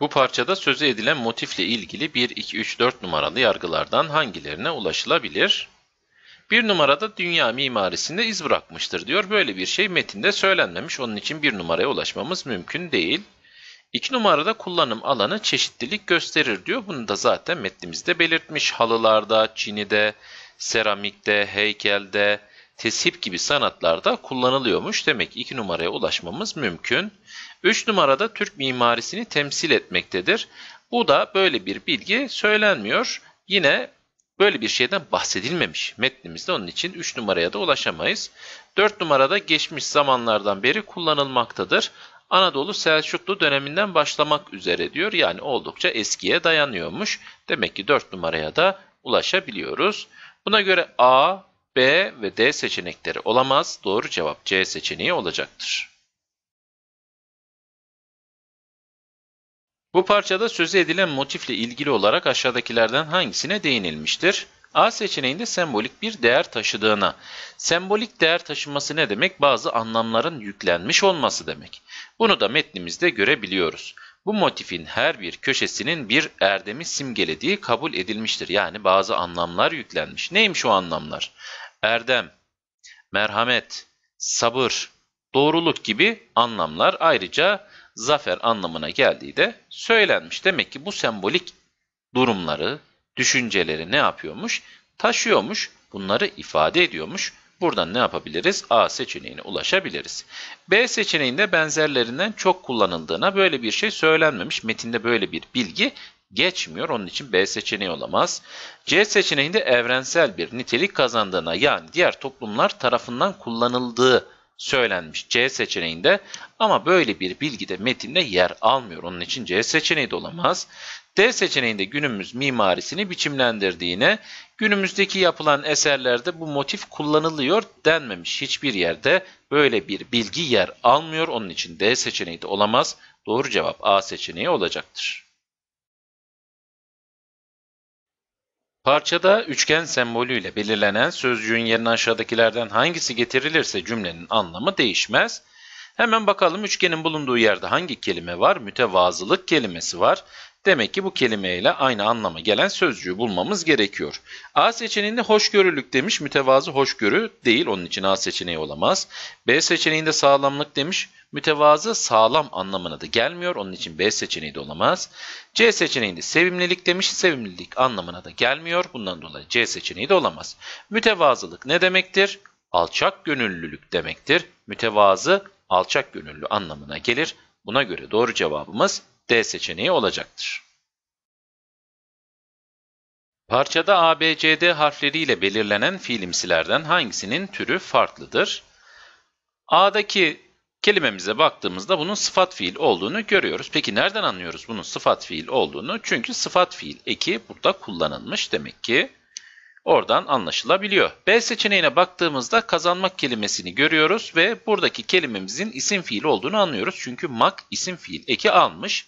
Bu parçada sözü edilen motifle ilgili 1, 2, 3, 4 numaralı yargılardan hangilerine ulaşılabilir? Bir numarada dünya mimarisinde iz bırakmıştır diyor. Böyle bir şey metinde söylenmemiş. Onun için bir numaraya ulaşmamız mümkün değil. İki numarada kullanım alanı çeşitlilik gösterir diyor. Bunu da zaten metnimizde belirtmiş. Halılarda, çinide, seramikte, heykelde, tesip gibi sanatlarda kullanılıyormuş. Demek ki 2 numaraya ulaşmamız mümkün. 3 numarada Türk mimarisini temsil etmektedir. Bu da böyle bir bilgi söylenmiyor. Yine böyle bir şeyden bahsedilmemiş metnimizde onun için 3 numaraya da ulaşamayız. 4 numarada geçmiş zamanlardan beri kullanılmaktadır. Anadolu Selçuklu döneminden başlamak üzere diyor. Yani oldukça eskiye dayanıyormuş. Demek ki 4 numaraya da ulaşabiliyoruz. Buna göre A, B ve D seçenekleri olamaz. Doğru cevap C seçeneği olacaktır. Bu parçada sözü edilen motifle ilgili olarak aşağıdakilerden hangisine değinilmiştir? A seçeneğinde sembolik bir değer taşıdığına. Sembolik değer taşıması ne demek? Bazı anlamların yüklenmiş olması demek. Bunu da metnimizde görebiliyoruz. Bu motifin her bir köşesinin bir erdemi simgelediği kabul edilmiştir. Yani bazı anlamlar yüklenmiş. Neymiş o anlamlar? erdem, merhamet, sabır, doğruluk gibi anlamlar ayrıca zafer anlamına geldiği de söylenmiş. Demek ki bu sembolik durumları, düşünceleri ne yapıyormuş? Taşıyormuş, bunları ifade ediyormuş. Buradan ne yapabiliriz? A seçeneğine ulaşabiliriz. B seçeneğinde benzerlerinden çok kullanıldığına böyle bir şey söylenmemiş. Metinde böyle bir bilgi geçmiyor. Onun için B seçeneği olamaz. C seçeneğinde evrensel bir nitelik kazandığına yani diğer toplumlar tarafından kullanıldığı söylenmiş C seçeneğinde ama böyle bir bilgi de metinde yer almıyor. Onun için C seçeneği de olamaz. D seçeneğinde günümüz mimarisini biçimlendirdiğine, günümüzdeki yapılan eserlerde bu motif kullanılıyor denmemiş. Hiçbir yerde böyle bir bilgi yer almıyor. Onun için D seçeneği de olamaz. Doğru cevap A seçeneği olacaktır. Parçada üçgen sembolüyle belirlenen sözcüğün yerine aşağıdakilerden hangisi getirilirse cümlenin anlamı değişmez. Hemen bakalım üçgenin bulunduğu yerde hangi kelime var? Mütevazılık kelimesi var. Demek ki bu kelimeyle aynı anlama gelen sözcüğü bulmamız gerekiyor. A seçeneğinde hoşgörülük demiş. Mütevazı hoşgörü değil. Onun için A seçeneği olamaz. B seçeneğinde sağlamlık demiş. Mütevazı sağlam anlamına da gelmiyor. Onun için B seçeneği de olamaz. C seçeneğinde sevimlilik demiş. Sevimlilik anlamına da gelmiyor. Bundan dolayı C seçeneği de olamaz. Mütevazılık ne demektir? Alçak gönüllülük demektir. Mütevazı alçak gönüllü anlamına gelir. Buna göre doğru cevabımız D seçeneği olacaktır. Parçada ABCD harfleriyle belirlenen fiilimsilerden hangisinin türü farklıdır? A'daki kelimemize baktığımızda bunun sıfat fiil olduğunu görüyoruz. Peki nereden anlıyoruz bunun sıfat fiil olduğunu? Çünkü sıfat fiil eki burada kullanılmış demek ki oradan anlaşılabiliyor. B seçeneğine baktığımızda kazanmak kelimesini görüyoruz ve buradaki kelimemizin isim fiil olduğunu anlıyoruz. Çünkü mak isim fiil eki almış.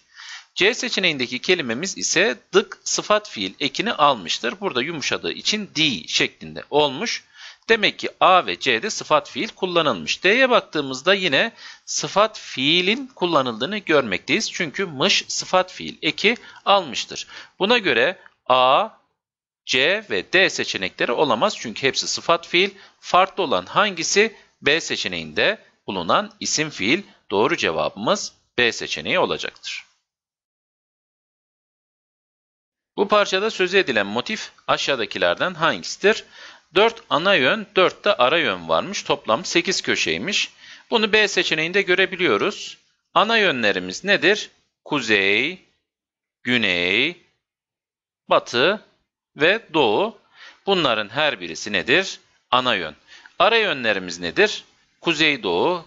C seçeneğindeki kelimemiz ise dık sıfat fiil ekini almıştır. Burada yumuşadığı için di şeklinde olmuş. Demek ki A ve C'de sıfat fiil kullanılmış. D'ye baktığımızda yine sıfat fiilin kullanıldığını görmekteyiz. Çünkü mış sıfat fiil eki almıştır. Buna göre A, C ve D seçenekleri olamaz. Çünkü hepsi sıfat fiil. Farklı olan hangisi? B seçeneğinde bulunan isim fiil. Doğru cevabımız B seçeneği olacaktır. Bu parçada sözü edilen motif aşağıdakilerden hangisidir? 4 ana yön, 4 de ara yön varmış. Toplam 8 köşeymiş. Bunu B seçeneğinde görebiliyoruz. Ana yönlerimiz nedir? Kuzey, güney, batı ve doğu. Bunların her birisi nedir? Ana yön. Ara yönlerimiz nedir? Kuzey Kuzey Doğu,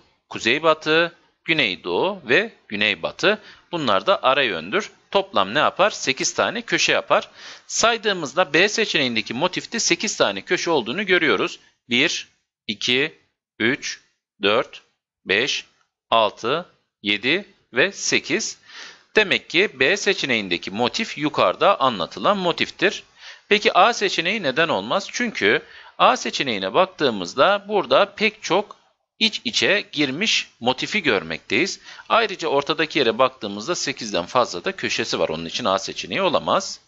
Batı, Güney Doğu ve Güney Batı. Bunlar da ara yöndür toplam ne yapar? 8 tane köşe yapar. Saydığımızda B seçeneğindeki motifte 8 tane köşe olduğunu görüyoruz. 1, 2, 3, 4, 5, 6, 7 ve 8. Demek ki B seçeneğindeki motif yukarıda anlatılan motiftir. Peki A seçeneği neden olmaz? Çünkü A seçeneğine baktığımızda burada pek çok iç içe girmiş motifi görmekteyiz. Ayrıca ortadaki yere baktığımızda 8'den fazla da köşesi var. Onun için A seçeneği olamaz.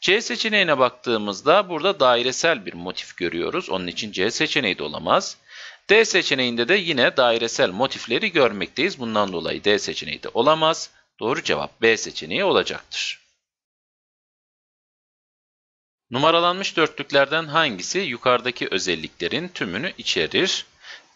C seçeneğine baktığımızda burada dairesel bir motif görüyoruz. Onun için C seçeneği de olamaz. D seçeneğinde de yine dairesel motifleri görmekteyiz. Bundan dolayı D seçeneği de olamaz. Doğru cevap B seçeneği olacaktır. Numaralanmış dörtlüklerden hangisi yukarıdaki özelliklerin tümünü içerir?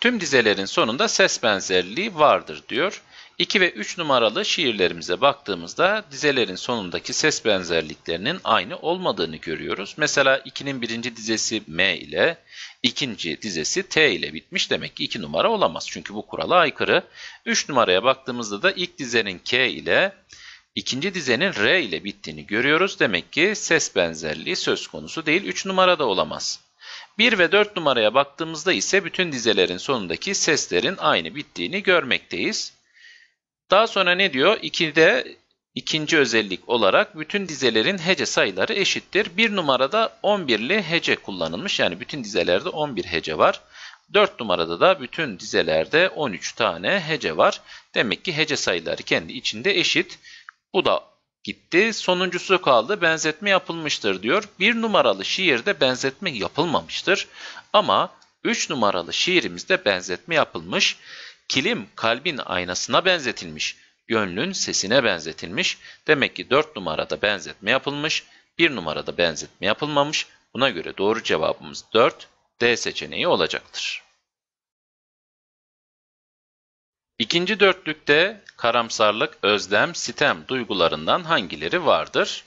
Tüm dizelerin sonunda ses benzerliği vardır diyor. 2 ve 3 numaralı şiirlerimize baktığımızda dizelerin sonundaki ses benzerliklerinin aynı olmadığını görüyoruz. Mesela 2'nin birinci dizesi M ile ikinci dizesi T ile bitmiş demek ki 2 numara olamaz. Çünkü bu kurala aykırı. 3 numaraya baktığımızda da ilk dizenin K ile ikinci dizenin R ile bittiğini görüyoruz. Demek ki ses benzerliği söz konusu değil. 3 numara da olamaz. 1 ve 4 numaraya baktığımızda ise bütün dizelerin sonundaki seslerin aynı bittiğini görmekteyiz. Daha sonra ne diyor? 2'de ikinci özellik olarak bütün dizelerin hece sayıları eşittir. 1 numarada 11'li hece kullanılmış. Yani bütün dizelerde 11 hece var. 4 numarada da bütün dizelerde 13 tane hece var. Demek ki hece sayıları kendi içinde eşit. Bu da gitti. Sonuncusu kaldı. Benzetme yapılmıştır diyor. Bir numaralı şiirde benzetme yapılmamıştır. Ama üç numaralı şiirimizde benzetme yapılmış. Kilim kalbin aynasına benzetilmiş. Gönlün sesine benzetilmiş. Demek ki dört numarada benzetme yapılmış. Bir numarada benzetme yapılmamış. Buna göre doğru cevabımız 4 D seçeneği olacaktır. İkinci dörtlükte karamsarlık, özlem, sitem duygularından hangileri vardır?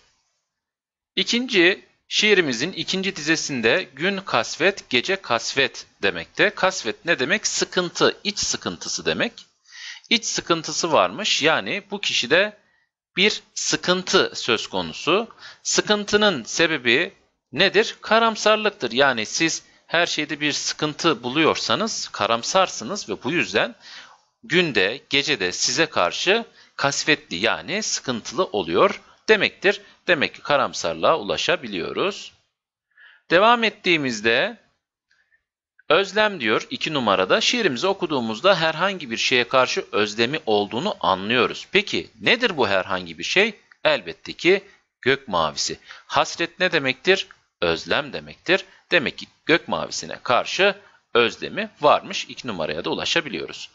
İkinci şiirimizin ikinci dizesinde gün kasvet, gece kasvet demekte. Kasvet ne demek? Sıkıntı, iç sıkıntısı demek. İç sıkıntısı varmış. Yani bu kişide bir sıkıntı söz konusu. Sıkıntının sebebi nedir? Karamsarlıktır. Yani siz her şeyde bir sıkıntı buluyorsanız karamsarsınız ve bu yüzden günde, gecede size karşı kasvetli yani sıkıntılı oluyor demektir. Demek ki karamsarlığa ulaşabiliyoruz. Devam ettiğimizde özlem diyor 2 numarada şiirimizi okuduğumuzda herhangi bir şeye karşı özlemi olduğunu anlıyoruz. Peki nedir bu herhangi bir şey? Elbette ki gök mavisi. Hasret ne demektir? Özlem demektir. Demek ki gök mavisine karşı özlemi varmış. 2 numaraya da ulaşabiliyoruz.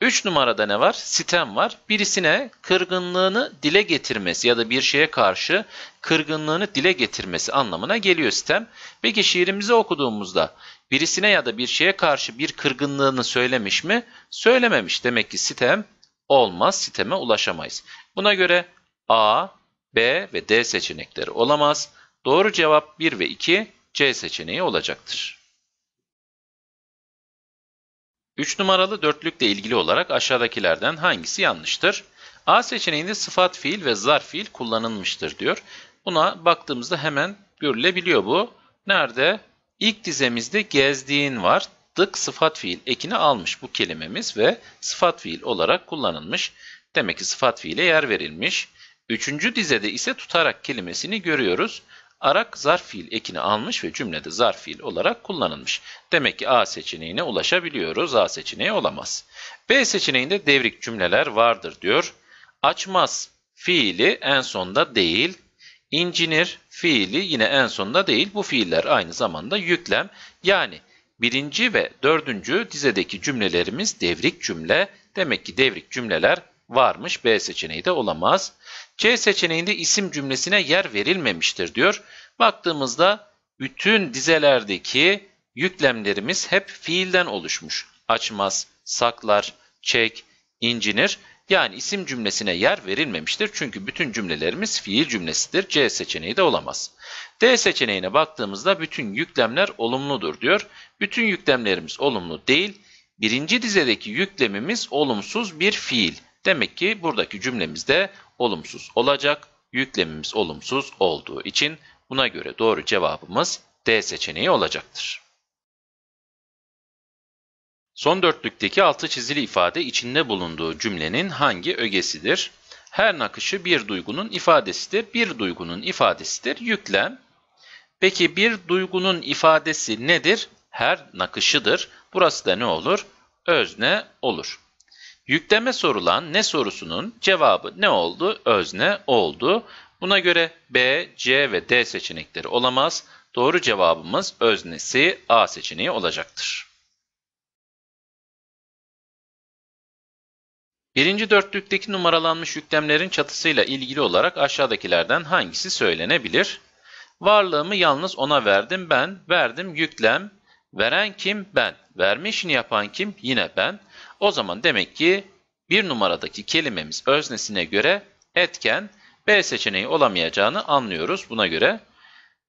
3 numarada ne var? Sitem var. Birisine kırgınlığını dile getirmesi ya da bir şeye karşı kırgınlığını dile getirmesi anlamına geliyor sitem. Peki şiirimizi okuduğumuzda birisine ya da bir şeye karşı bir kırgınlığını söylemiş mi? Söylememiş. Demek ki sitem olmaz. Siteme ulaşamayız. Buna göre A, B ve D seçenekleri olamaz. Doğru cevap 1 ve 2 C seçeneği olacaktır. 3 numaralı dörtlükle ilgili olarak aşağıdakilerden hangisi yanlıştır? A seçeneğinde sıfat fiil ve zarf fiil kullanılmıştır diyor. Buna baktığımızda hemen görülebiliyor bu. Nerede? İlk dizemizde gezdiğin var. Dık sıfat fiil ekini almış bu kelimemiz ve sıfat fiil olarak kullanılmış. Demek ki sıfat fiile yer verilmiş. Üçüncü dizede ise tutarak kelimesini görüyoruz. Arak zarf fiil ekini almış ve cümlede zarf fiil olarak kullanılmış. Demek ki A seçeneğine ulaşabiliyoruz. A seçeneği olamaz. B seçeneğinde devrik cümleler vardır diyor. Açmaz fiili en sonda değil. İncinir fiili yine en sonda değil. Bu fiiller aynı zamanda yüklem. Yani birinci ve dördüncü dizedeki cümlelerimiz devrik cümle. Demek ki devrik cümleler varmış. B seçeneği de olamaz. C seçeneğinde isim cümlesine yer verilmemiştir diyor. Baktığımızda bütün dizelerdeki yüklemlerimiz hep fiilden oluşmuş. Açmaz, saklar, çek, incinir. Yani isim cümlesine yer verilmemiştir. Çünkü bütün cümlelerimiz fiil cümlesidir. C seçeneği de olamaz. D seçeneğine baktığımızda bütün yüklemler olumludur diyor. Bütün yüklemlerimiz olumlu değil. Birinci dizedeki yüklemimiz olumsuz bir fiil. Demek ki buradaki cümlemizde olumsuz olacak. Yüklemimiz olumsuz olduğu için buna göre doğru cevabımız D seçeneği olacaktır. Son dörtlükteki altı çizili ifade içinde bulunduğu cümlenin hangi ögesidir? Her nakışı bir duygunun ifadesidir. Bir duygunun ifadesidir. Yüklem. Peki bir duygunun ifadesi nedir? Her nakışıdır. Burası da ne olur? Özne olur. Yükleme sorulan ne sorusunun cevabı ne oldu? Özne oldu. Buna göre B, C ve D seçenekleri olamaz. Doğru cevabımız öznesi A seçeneği olacaktır. Birinci dörtlükteki numaralanmış yüklemlerin çatısıyla ilgili olarak aşağıdakilerden hangisi söylenebilir? Varlığımı yalnız ona verdim ben, verdim yüklem, veren kim ben, Vermişini yapan kim yine ben, o zaman demek ki bir numaradaki kelimemiz öznesine göre etken B seçeneği olamayacağını anlıyoruz buna göre.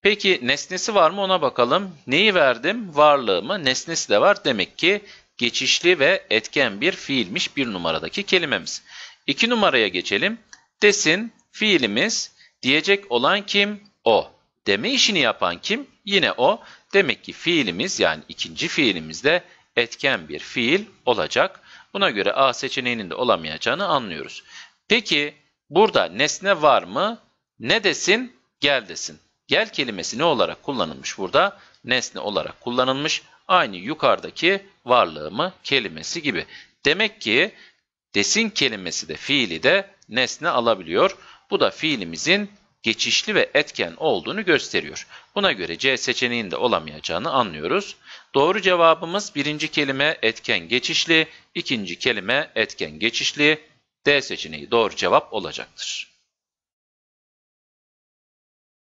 Peki nesnesi var mı ona bakalım. Neyi verdim? Varlığımı. Nesnesi de var. Demek ki geçişli ve etken bir fiilmiş bir numaradaki kelimemiz. İki numaraya geçelim. Desin fiilimiz diyecek olan kim? O. Deme işini yapan kim? Yine o. Demek ki fiilimiz yani ikinci fiilimiz de etken bir fiil olacak. Buna göre A seçeneğinin de olamayacağını anlıyoruz. Peki burada nesne var mı? Ne desin? Gel desin. Gel kelimesi ne olarak kullanılmış burada? Nesne olarak kullanılmış. Aynı yukarıdaki varlığımı kelimesi gibi. Demek ki desin kelimesi de fiili de nesne alabiliyor. Bu da fiilimizin geçişli ve etken olduğunu gösteriyor. Buna göre C seçeneğinde olamayacağını anlıyoruz. Doğru cevabımız birinci kelime etken geçişli, ikinci kelime etken geçişli. D seçeneği doğru cevap olacaktır.